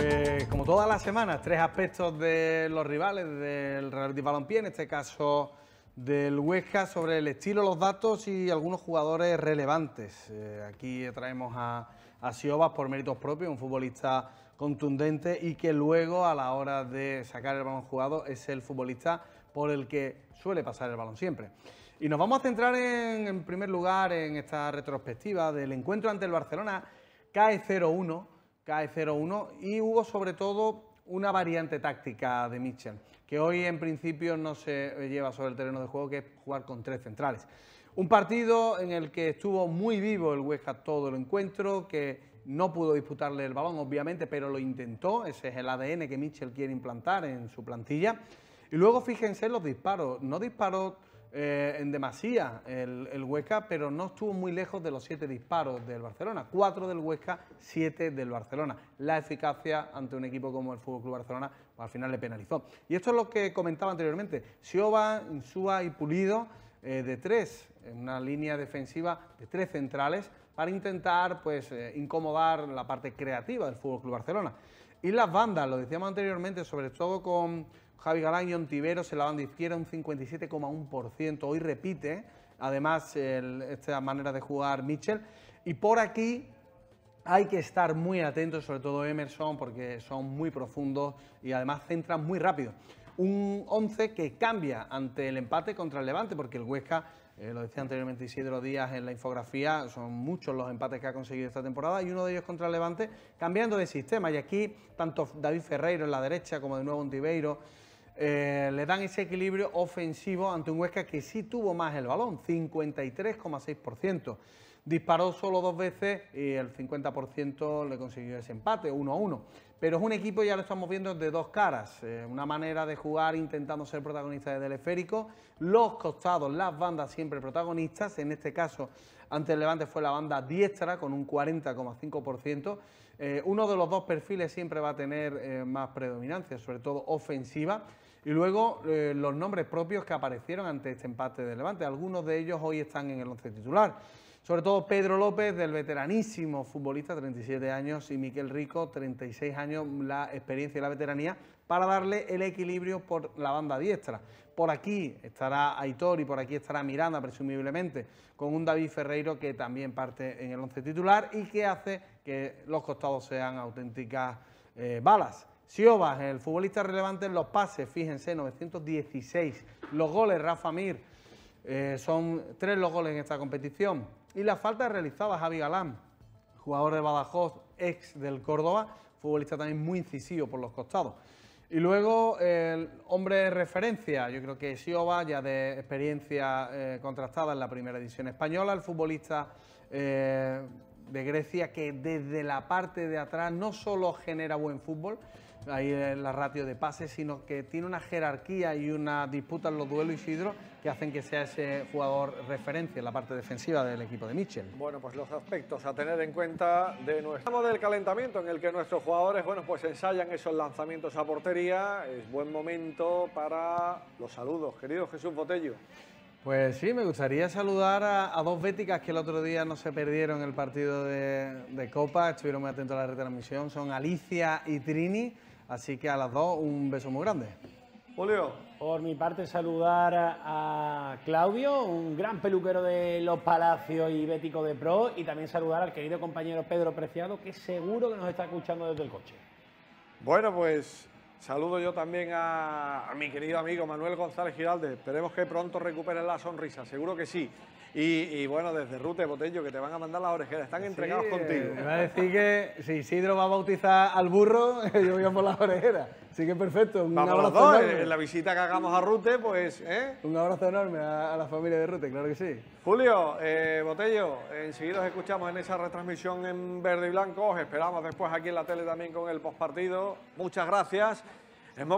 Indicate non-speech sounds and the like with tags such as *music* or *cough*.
Pues, como todas las semanas, tres aspectos de los rivales del Real de Balompié, en este caso del Huesca, sobre el estilo, los datos y algunos jugadores relevantes. Eh, aquí traemos a, a Siobas por méritos propios, un futbolista contundente y que luego a la hora de sacar el balón jugado es el futbolista por el que suele pasar el balón siempre. Y nos vamos a centrar en, en primer lugar en esta retrospectiva del encuentro ante el Barcelona, cae 0-1 cae 0-1 y hubo sobre todo una variante táctica de Mitchell, que hoy en principio no se lleva sobre el terreno de juego, que es jugar con tres centrales. Un partido en el que estuvo muy vivo el Huesca todo el encuentro, que no pudo disputarle el balón, obviamente, pero lo intentó. Ese es el ADN que Mitchell quiere implantar en su plantilla. Y luego fíjense los disparos. No disparó eh, en demasía el, el, Huesca, pero no estuvo muy lejos de los siete disparos del Barcelona. Cuatro del Huesca, siete del Barcelona. La eficacia ante un equipo como el Fútbol Club Barcelona pues, al final le penalizó. Y esto es lo que comentaba anteriormente. Sioba, Insúa y Pulido eh, de tres, en una línea defensiva de tres centrales para intentar pues, eh, incomodar la parte creativa del Fútbol Club Barcelona. Y las bandas, lo decíamos anteriormente, sobre todo con Javi Galán y Ontiveros se la de izquierda un 57,1%. Hoy repite, además, esta manera de jugar Mitchell. Y por aquí hay que estar muy atentos, sobre todo Emerson, porque son muy profundos y además centran muy rápido. Un 11 que cambia ante el empate contra el Levante, porque el Huesca, eh, lo decía anteriormente Isidro Díaz en la infografía, son muchos los empates que ha conseguido esta temporada y uno de ellos contra el Levante, cambiando de sistema. Y aquí, tanto David Ferreiro en la derecha como de nuevo Ontivero. Eh, le dan ese equilibrio ofensivo ante un Huesca que sí tuvo más el balón, 53,6%. Disparó solo dos veces y el 50% le consiguió ese empate, 1 a 1. Pero es un equipo, ya lo estamos viendo, de dos caras. Eh, una manera de jugar intentando ser protagonista desde el esférico. Los costados, las bandas siempre protagonistas. En este caso, ante el Levante fue la banda diestra con un 40,5%. Eh, uno de los dos perfiles siempre va a tener más predominancia, sobre todo ofensiva. Y luego eh, los nombres propios que aparecieron ante este empate de Levante. Algunos de ellos hoy están en el once titular. Sobre todo Pedro López, del veteranísimo futbolista, 37 años, y Miquel Rico, 36 años, la experiencia y la veteranía, para darle el equilibrio por la banda diestra. Por aquí estará Aitor y por aquí estará Miranda, presumiblemente, con un David Ferreiro que también parte en el once titular y que hace que los costados sean auténticas eh, balas. Siobas, el futbolista relevante en los pases, fíjense, 916. Los goles, Rafa Mir, eh, son tres los goles en esta competición. Y la falta realizada, Javi Galán, jugador de Badajoz, ex del Córdoba, futbolista también muy incisivo por los costados. Y luego el hombre de referencia, yo creo que Sioba, ya de experiencia eh, contrastada en la primera edición española, el futbolista eh, de Grecia que desde la parte de atrás no solo genera buen fútbol, ahí la ratio de pases, sino que tiene una jerarquía y una disputa en los duelos Isidro que hacen que sea ese jugador referencia en la parte defensiva del equipo de Mitchell. Bueno, pues los aspectos a tener en cuenta de nuestro del calentamiento en el que nuestros jugadores, bueno, pues ensayan esos lanzamientos a portería, es buen momento para los saludos, querido Jesús Botello. Pues sí, me gustaría saludar a, dos béticas que el otro día no se perdieron el partido de, de Copa, estuvieron muy atentos a la retransmisión, son Alicia y Trini, así que a las dos un beso muy grande. Julio. Por mi parte, saludar a Claudio, un gran peluquero de los Palacios y Bético de Pro, y también saludar al querido compañero Pedro Preciado, que seguro que nos está escuchando desde el coche. Bueno, pues Saludo yo también a, mi querido amigo Manuel González Giralde. Esperemos que pronto recuperes la sonrisa, seguro que sí. Y, bueno, desde Rute Botello, que te van a mandar las orejeras, están entregados eh, contigo. Me va a decir que si Isidro va a bautizar al burro, *laughs* yo voy a por las orejeras. Así que perfecto. Un abrazo eh, En la visita que hagamos a Rute, pues. ¿eh? Un abrazo enorme a, la familia de Rute, claro que sí. Julio, Botello, enseguida os escuchamos en esa retransmisión en verde y blanco. Os esperamos después aquí en la tele también con el postpartido. Muchas gracias. And